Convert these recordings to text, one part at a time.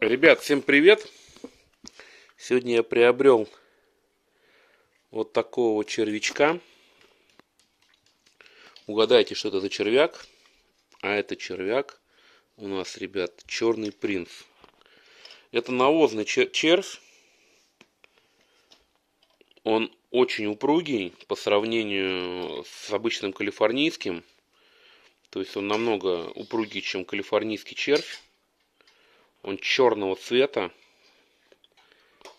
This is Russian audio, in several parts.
Ребят, всем привет! Сегодня я приобрел вот такого червячка. Угадайте, что это за червяк. А это червяк у нас, ребят, черный принц. Это навозный червь. Он очень упругий по сравнению с обычным калифорнийским. То есть он намного упругий, чем калифорнийский червь. Он черного цвета.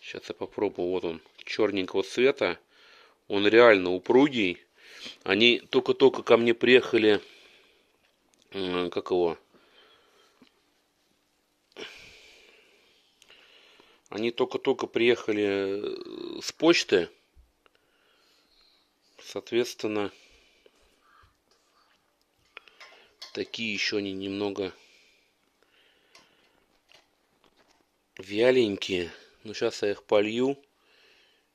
Сейчас я попробую. Вот он, черненького цвета. Он реально упругий. Они только-только ко мне приехали. Как его? Они только-только приехали э, с почты. Соответственно, такие еще они немного вяленькие. но ну, сейчас я их полью,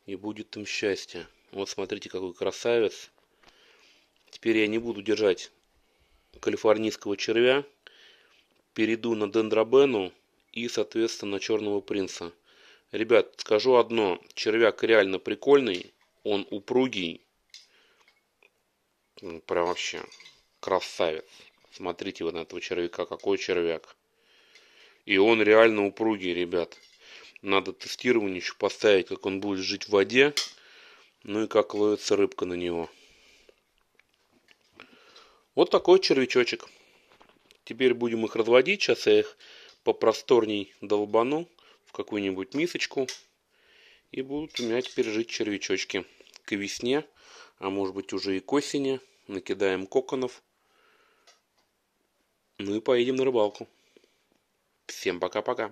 и будет им счастье. Вот смотрите, какой красавец. Теперь я не буду держать калифорнийского червя. Перейду на дендробену и, соответственно, черного принца. Ребят, скажу одно. Червяк реально прикольный. Он упругий. Прям вообще красавец. Смотрите вот на этого червяка. Какой червяк. И он реально упругий, ребят. Надо тестирование еще поставить, как он будет жить в воде. Ну и как ловится рыбка на него. Вот такой червячочек. Теперь будем их разводить. Сейчас я их попросторней долбану в какую-нибудь мисочку. И будут у меня теперь жить червячочки. К весне, а может быть уже и к осени, накидаем коконов. Ну и поедем на рыбалку. Всем пока-пока.